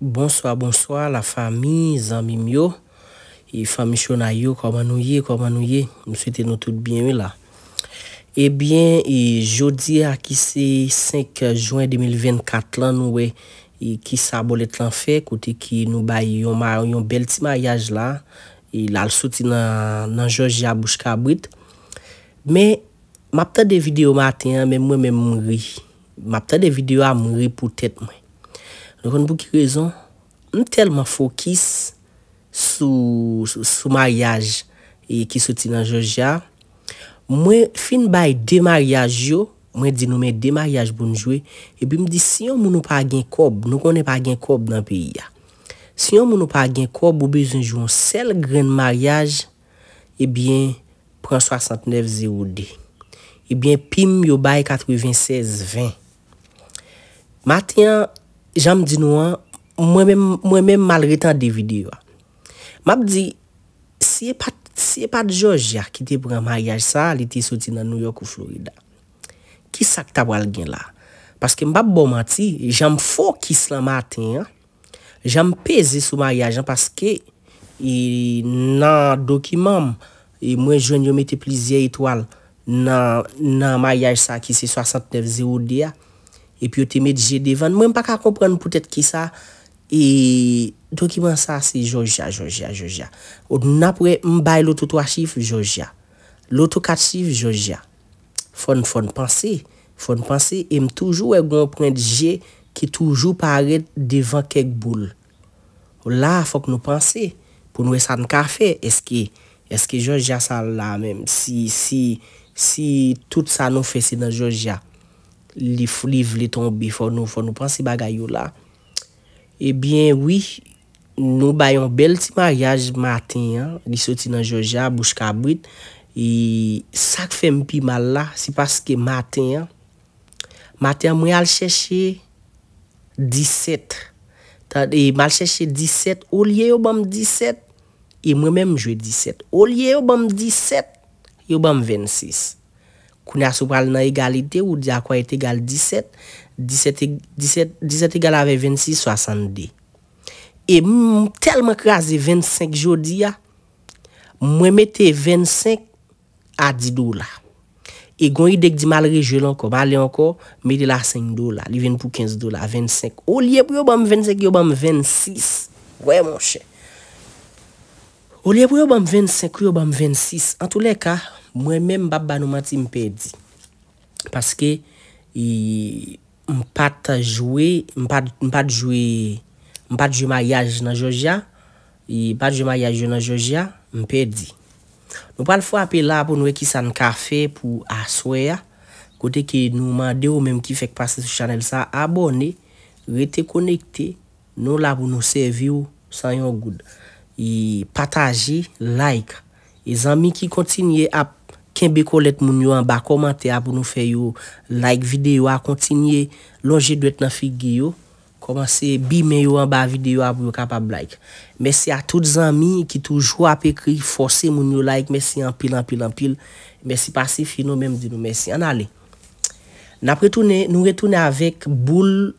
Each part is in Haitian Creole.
Bonswa, bonswa, la fami, zanmi myo. E fami chonay yo, koman nou ye, koman nou ye. Mwen se te nou tout byen we la. Ebyen, jodi akise 5 jwen 2024 lan nou we. E ki sa bolet lan fe, kote ki nou bay yon bel ti mayaj la. E lal soti nan jòj ya bouchka abrit. Men, mapte de videyo maten, men mwen men mwri. Mapte de videyo a mwri pou tèt mwen. nou konnen pou ki rezon, nou telman fokis sou mariage e ki soti nan Georgia. Mwen fin bay demariage yo, mwen di nou men demariage bonjwe, e bi mdi si yon moun nou pa gen kob, nou konnen pa gen kob nan piya. Si yon moun nou pa gen kob, ou bezon jou an sel gren mariage, e bi, e bi, e bi, e bi, e bi, jan m di nou an, mwen men mal re tan de vide yo an. M ap di, si e pat joj e ya ki te pran mayaj sa, li te soti nan New York ou Florida, ki sak tabwal gen la? Paske m pap bom an ti, jan m fokis lan maten ya, jan m peze sou mayaj an, paske e nan dokimam, e mwen jwen yo mette plizye etwal nan mayaj sa ki se 69.0 di ya, epi yo te met je devan mwen pa ka kompren pwetet ki sa e dokiman sa se jojja jojja, jojja ou nan pou e mbay loutou 3 chif jojja loutou 4 chif jojja fon fon panse fon panse e m toujou e gwenpren je ki toujou paret devan kek boul ou la fok nou panse pou nou e sa nka fe eske jojja sa la men si tout sa nou fese nan jojja li vle tombe, fò nou fò nou pan si bagay yo la. Ebyen, eh wè, nou bayon bel ti magyaj maten, li soti nan Joja, bouch kabwit, e sak fèm pi mal la, si paske maten, maten mwen al chèche diset. E mal chèche diset, ou liye yo bom diset, e mwen mèm jwe diset. Ou liye yo bom diset, yo bom ven sis. Kounè a sou pral nan egalite ou di a kwa ete egal 17, 17 e, egal ave 26, 60 de. E telman krasi 25 jodi a, mwen mette 25 a 10 dola. E gwen yi dek di mal rejel anko, mal le anko, mwen de la 5 dola, li ven pou 15 dola, 25. O liye pou yon bam 25, yon bam 26, wè monshe. O liye pou yon bam 25, yon bam 26, an tou le ka... Mwen men mbaba nou mati mperdi. Paske mpata jwe mpata jwe mpata jwe ma yaj nan jojya mpata jwe ma yaj nan jojya mperdi. Nou pal fwa apel la pou nou e ki san kafe pou aswe ya. Kote ke nou mande ou menm ki fek pase sou chanel sa abone. Ve te konekte nou la pou nou sevi ou san yon goud. E pataji like. E zami ki kontinye ap Kenbe kolet moun yo an ba komante a pou nou fe yo like videyo a kontinye lonje dwet nan figye yo. Komanse bi men yo an ba videyo a pou yo kapab like. Mese a tout zanmi ki toujwa pe kri fose moun yo like. Mese an pil, an pil, an pil. Mese pasifino menm di nou. Mese an ale. Napre toune, nou retoune avek boule,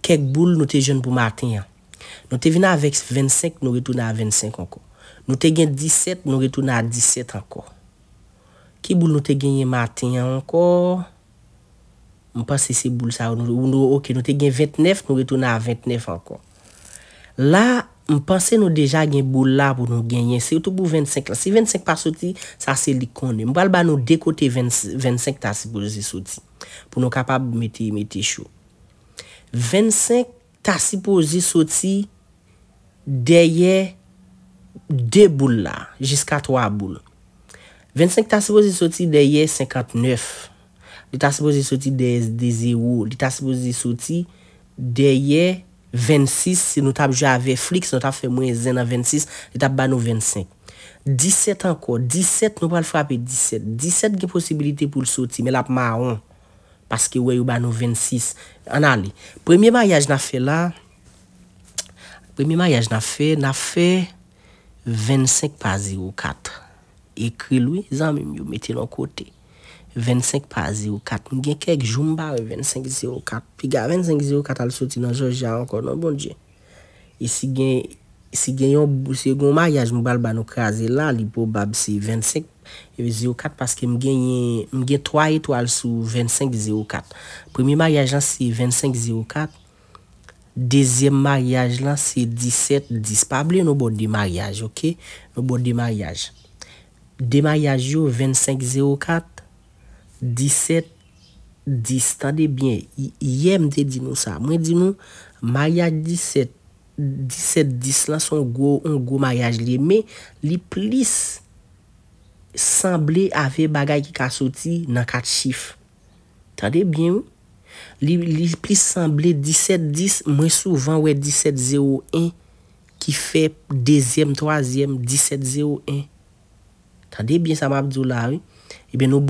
kek boule nou te jen pou martin ya. Nou te vina avek 25, nou retoune avek 25 anko. Nou te gen 17, nou retoune avek 17 anko. Ti boul nou te genye maten ya anko. Mpansi se boul sa. Ok nou te genye 29. Nou retouna a 29 anko. La mpansi nou deja genye boul la pou nou genye. Se yotou pou 25 la. Se 25 pa soti sa se likon. Mpansi ba nou dekote 25 tasipo zi soti. Pou nou kapab meti chou. 25 tasipo zi soti. Deye. De boul la. Jiska 3 boul la. 25 tasipo zi soti deye 59. Li tasipo zi soti de 0. Li tasipo zi soti deye 26. Si nou tap jave flik, si nou tap fe mwenye zena 26, li tap bano 25. 17 anko. 17 nou pal frapi 17. 17 gen posibilite pou l soti. Me lap ma 1. Paske wey ou bano 26. Anali. Premye mayaj na fe la. Premye mayaj na fe. Na fe 25 pa 0. 4. 4. écrit lui, zami, yo mette à côté. 25 par 04. Mgen kek jumba 25 04. Piga 25 04 dans le jour, j'ai encore, un bon Dieu. Et si gen, si gen yon, si yon mariage mbal ba nou krasi la, li probab si 25 04 parce que mgen yon, 3 étoiles sur 25 04. Le Premier mariage c'est si 25 04. Le deuxième mariage, c'est 17-10. Pa ble nou bon di maryaj, ok? Nou bon di maryaj. de mayaj yo 25,04, 17,10, tan de byen, yem de di nou sa, mwen di nou mayaj 17,10 lan son go mayaj li, me li plis sanble ave bagay ki ka soti nan 4 chif, tan de byen ou, li plis sanble 17,10, mwen souvan wè 17,01 ki fe 2e, 3e 17,01, Tande, biensama Abdoulaye, ebe eh nou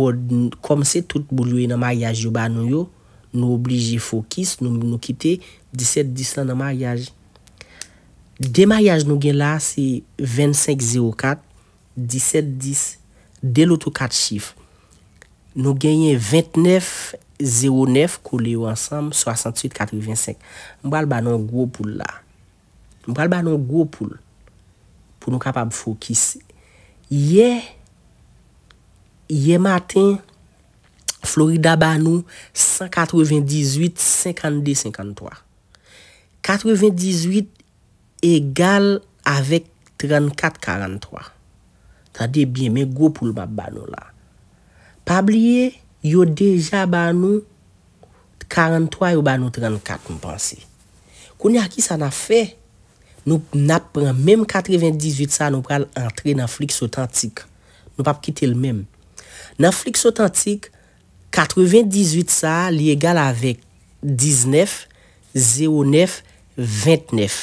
komse tout boulouye nan mayaj yo ba nou yo, nou obliji fokis, nou kite 17-10 nan mayaj. De mayaj nou gen la, se 25-0-4, 17-10, de loutou 4 chif. Nou genye 29-0-9, koule yo ansam, 68-85. Mbwal ba nou gwo pou la. Mbwal ba nou gwo pou nou kapab fokis yon. Ye, ye maten, Florida ba nou, 198, 52, 53. 98 egal avek 34, 43. Tade, biye, me go pou l bap ba nou la. Pabliye, yo deja ba nou, 43 yo ba nou 34 mpansi. Kouni aki sa na fey. Nou nan pren, menm 98 sa nou pral entre nan fliks otantik. Nou pa pkite l menm. Nan fliks otantik, 98 sa li egal avek 19, 09, 29,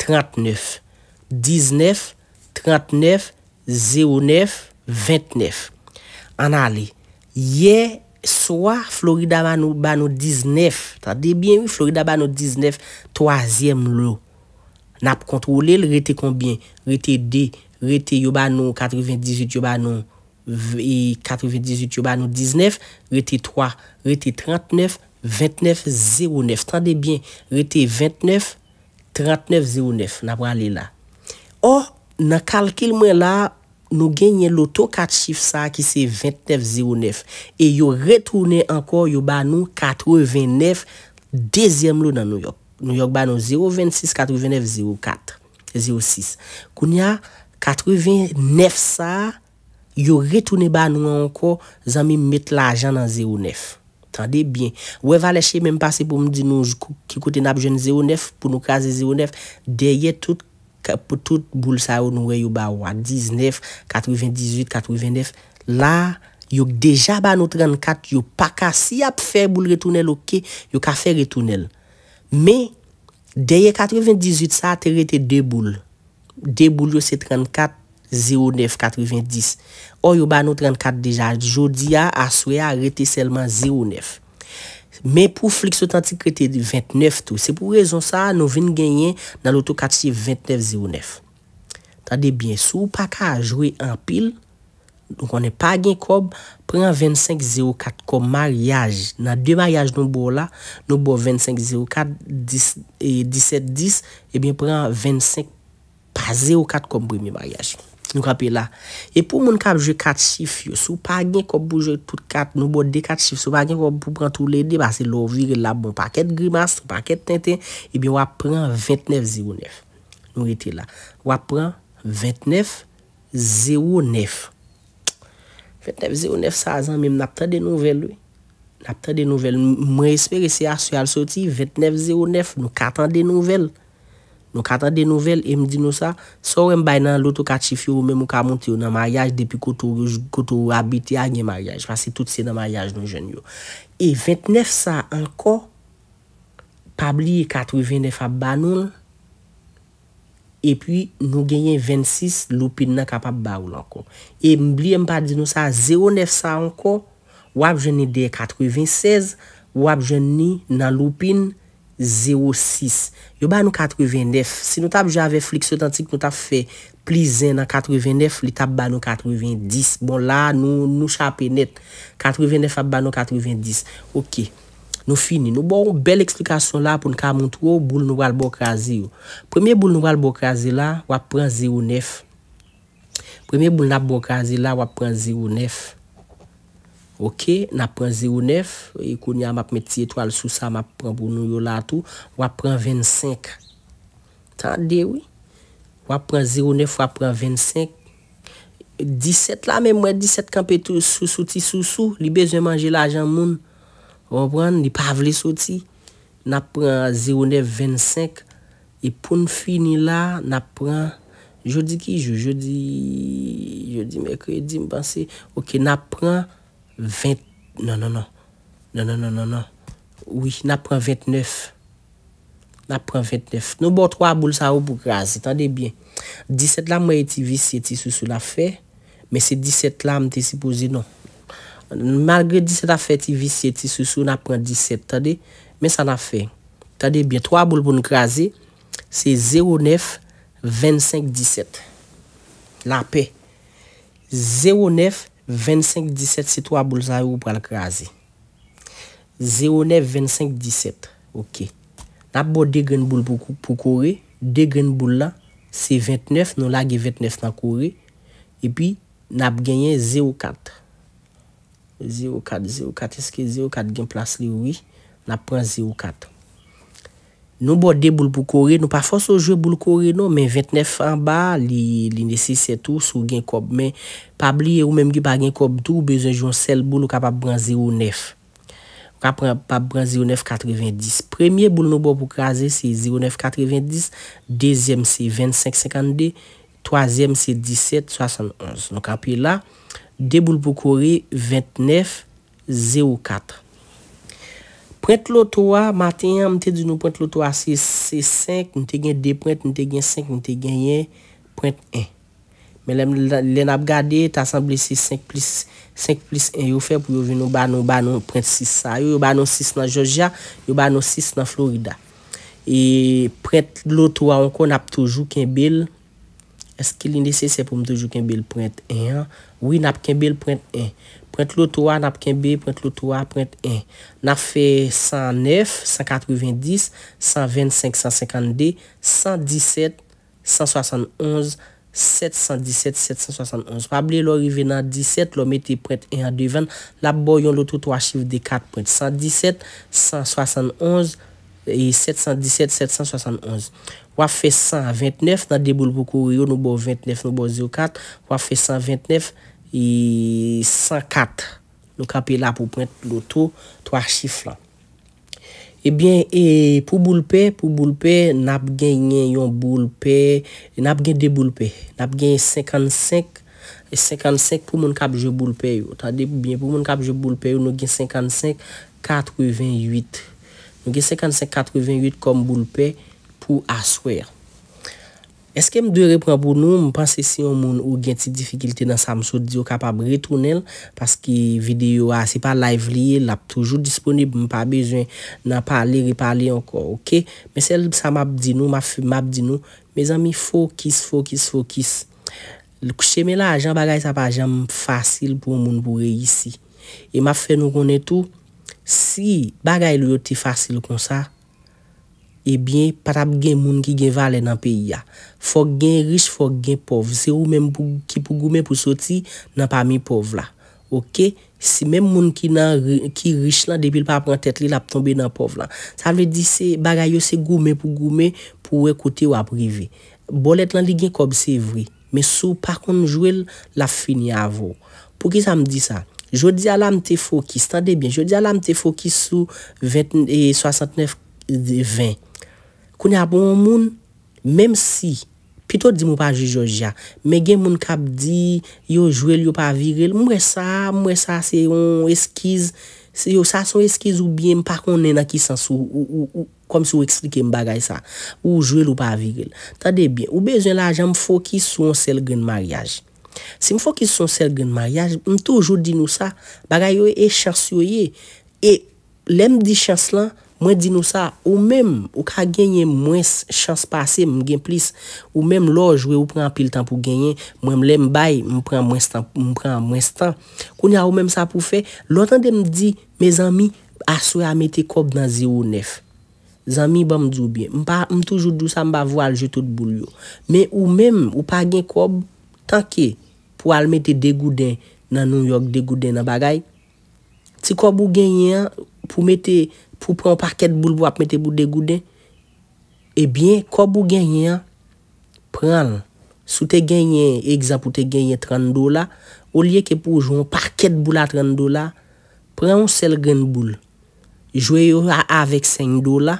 39, 19, 39, 09, 29. An ale, ye soa Florida ba nou 19, ta debyen ou Florida ba nou 19, toazyem lou. Nap kontrole l rete konbien? Rete 2, rete yobanou 98, yobanou 19, rete 3, rete 39, 29, 09. Tande bien, rete 29, 39, 09. Nap wale la. Or, nan kalkil mwen la, nou genye loto kat chif sa ki se 29, 09. E yo retoune anko yobanou 89, dezyem lou nan nou yop. Nou yòk ba nou 026, 89, 04, 06. Koun ya 89 sa, yò retounen ba nou anko, zan mi met la ajan nan 09. Tande bien. Wè va lèche mèm pase pou m di nou kikote nabjoun 09, pou nou kaze 09. Deye tout, pou tout boul sa yò nou wè yò ba wè, 19, 98, 89. La, yòk deja ba nou 34, yòk pa ka. Si ap fè boul retounen lòke, yòk a fè retounen lòke. Men, deye 98 sa te rete 2 boule, 2 boule yo se 34, 09, 90, o yo ba nou 34 deja, jodi a aswe a rete selman 09, men pou flik sotantik rete 29 tou, se pou rezon sa nou ven genyen nan loutou katsi 29, 09, tade bien sou, pa ka a jwe an pil, Nou konen pa gen kob, pren 25-0-4 kom maryaj. Nan 2 maryaj nou bo la, nou bo 25-0-4-17-10, e bin pren 25-0-4 kom premye maryaj. Nou kape la. E pou moun kab je 4 chif yo, sou pa gen kob pou je tout 4, nou bo de 4 chif, sou pa gen kob pou pren tout le de, ba se lor vir la bon paket grimas, paket tenten, e bin wap pren 29-0-9. Nou rete la. Wap pren 29-0-9. Wap pren 29-0-9. 29-09 sa azan mè mè napta de nouvel wè. Napta de nouvel mè mè espere se aswe al soti. 29-09 nou katan de nouvel. Nou katan de nouvel mè mè di nou sa. So mè mè bay nan loto katif yo mè mè mou kamonte yo nan maryaj depi koutou abite a nye maryaj. Fase tout se nan maryaj nou jen yo. E 29-09 anko pabliye 89 a banon. E pi nou genyen 26 lupin nan kapap ba ou lankon. E mbli mpa di nou sa 0,9 sa ankon. Wap jen ni deye 96. Wap jen ni nan lupin 0,6. Yo ba nou 89. Si nou tap jave flikso tantik nou tap fe plizen nan 89. Li tap ba nou 90. Bon la nou chapen net. 89 ap ba nou 90. Ok. Nou fini, nou bon bel eksplikasyon la pou nou ka montrou bou nou al bokrazi yo. Premye bou nou al bokrazi la, wap pran 0,9. Premye bou nou al bokrazi la, wap pran 0,9. Ok, na pran 0,9. Ekoun ya map meti etwal sou sa map pran bou nou yo la tou. Wap pran 25. Tande oui? Wap pran 0,9, wap pran 25. 17 la, men mwen 17 kanpe sou sou ti sou sou. Li bezwen manje la ajan moun. Nipavle soti, na pran 0,925. E pou n fini la, na pran... Je di ki jou? Je di... Je di me kredi, me panse. Ok, na pran 20... Non, non, non. Non, non, non, non, non. Oui, na pran 29. Na pran 29. Nou bo 3 boul sa ou pou krasi, tande bien. 17 la mwen eti visi eti sou sou la fe. Men se 17 la mwen eti si pose non. Malgre 17 a fè ti visye ti sou sou na pran 17 tade. Men sa na fè. Tade bie 3 boul pou n krasi. Se 0, 9, 25, 17. La pè. 0, 9, 25, 17 se 3 boul zayou pral krasi. 0, 9, 25, 17. Ok. Nap bo 2 gren boul pou kore. 2 gren boul la se 29. Nou la ge 29 nan kore. E pi nap genyen 0, 4. 0-4, 0-4, iske 0-4 gen plas li ou i. Na pran 0-4. Nou bo de bou l pou kore, nou pa fos ou jwe bou l kore nou, men 29 an ba, li nese 7 ou, sou gen kob. Men, pab li e ou menm gi pa gen kob tou, bezon joun sel bou, nou ka pa pran 0-9. Nou ka pran 0-9, 90. Premier bou nou bo pou kaze, se 0-9, 90. Dezem se 25, 52. Toazem se 17, 71. Nou ka pi la. Deboul pou kore, 29,04. Prent lotowa, maten yon mte di nou prent lotowa 6,5, nou te genye 2 prent, nou te genye 5, nou te genye prent 1. Men lèm lèm ap gade, tasamble 6,5 plus 1, yon fè pou yon vè nou ban nou ban nou prent 6,5. Yon ban nou 6 nan Georgia, yon ban nou 6 nan Florida. E prent lotowa ankon ap toujou ken bel 1. Eske li nese se pou mdoujou kembe l pointe 1? Oui, nap kembe l pointe 1. Pointe lo towa, nap kembe, pointe lo towa, pointe 1. Nap fe 109, 190, 125, 152, 117, 171, 717, 771. Wab li lo rive nan 17, lo meti pointe 1, 2, 20. La bo yon lo towa chiv de 4, pointe 117, 171, 717. E 717, 771. Waf e 129, nan deboul pou kou yo, nou bo 29, nou bo 0,4. Waf e 129, e 104. Nou kap e la pou pwente loutou, 3 chif lan. Ebyen, e pou boulpe, pou boulpe, nap gen yon boulpe, nap gen deboulpe. Nap gen 55, e 55 pou moun kap je boulpe yo. Tade, pou moun kap je boulpe yo, nou gen 55, 4 ou 28. Nou gen 55,88 kom boulpe pou aswe. Eske m de repran pou nou? M panse si yon moun ou gen ti difikilte nan samsou di yo kapab retounel. Paske video a, se pa live liye, l ap toujou disponib. M pa bezwen nan pali, ripali anko, oke? Mese l sa map di nou, map fi map di nou. Me zami fokis, fokis, fokis. Kouche me la, jan bagay sa pa jan m fasil pou moun pou reisi. E map fe nou konen tou. Si bagay lo yo ti fasil kon sa, ebyen, patap gen moun ki gen vale nan peyi ya. Fok gen rich, fok gen pov. Se ou menm ki pou goumen pou soti, nan pa mi pov la. Ok? Si menm moun ki rich lan, depil pa pran tet li la pou tombe nan pov la. Sa ve di se bagay yo se goumen pou goumen pou wekote ou aprive. Bolet lan li gen kobse vri. Men sou pa konjouel la fini avou. Pou ki sa m di sa? Jodi a la mte fokis, tade bin, jodi a la mte fokis sou 69-20. E, e, Kouni apon moun, mèm si, pitot di mou pa ju joja, mè gen moun kap di, yo jwel yo pa virel, mwè sa, mwè sa, se yon eskiz, se yon sa son eskiz ou bien, mpa konen a ki sansou, ou kom sou ekslike mbagay sa, ou jwel ou pa virel. Tade bin, ou bezwen la jan mfokis sou an sel gen maryaj. Si m fò ki son sel gen maryaj, m toujou di nou sa, bagay yo e chans yo ye, e lem di chans lan, mwen di nou sa, ou mèm, ou ka genye mwen chans pase, m gen plis, ou mèm loj wè ou pran pil tan pou genye, mwen m lem bay, m pran mwen stan, koun ya ou mèm sa pou fe, lò tan de m di, mè zanmi, aswe a mette kob nan 0-9. Zanmi ba m djoubyen, m toujou djou sa m ba vo al joutout boulyo. Mè ou mèm, ou pa gen kob, tanke. pou al mette degouden nan New York, degouden nan bagay. Ti ko bou genyen, pou mette, pou pran parket boul pou ap mette bou degouden, e bien, ko bou genyen, pran, sou te genyen, egzapou te genyen 30 dola, ou liye ke pou joun parket boul a 30 dola, pran ou sel genye boul. Jwe yo a avek 5 dola,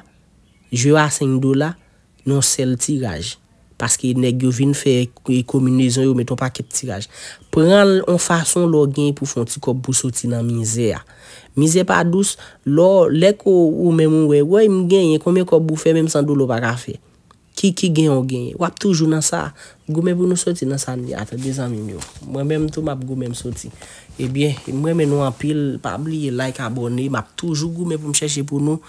jwe yo a 5 dola, nou sel tiraj. Aske yi negyo vin fe, yi kominezon yo meton pa kip tiraj. Pren an fason lo genye pou fon ti kop pou soti nan mize ya. Mize pa dous, lo lek ou mè moun wey, wey m genye kome kop pou fe, mè m san dou lo pa ka fe. Ki ki genye ou genye, wap toujou nan sa. Gou mè pou nou soti nan sa ni atre, dizan min yo. Mwen mè m tou map gou mè m soti. Ebyen, eh mwen mè nou apil, pabli like abone, map toujou gou mè pou m chèche pou nou,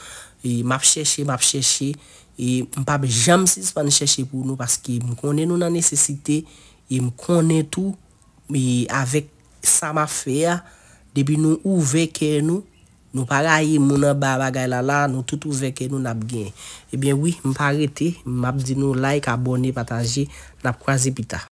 eh, map chèche, map chèche, et ne pas jamais si chercher pour nous parce que me connais nous la nécessité et me connais tout mais avec ça m'a fait depuis nous ouvert que nous nous pareil mon en bas bagaille là là nous tout ouvert que nous n'a bien et eh bien oui me pas arrêter m'a dit nous like abonner partager n'a croiser plus tard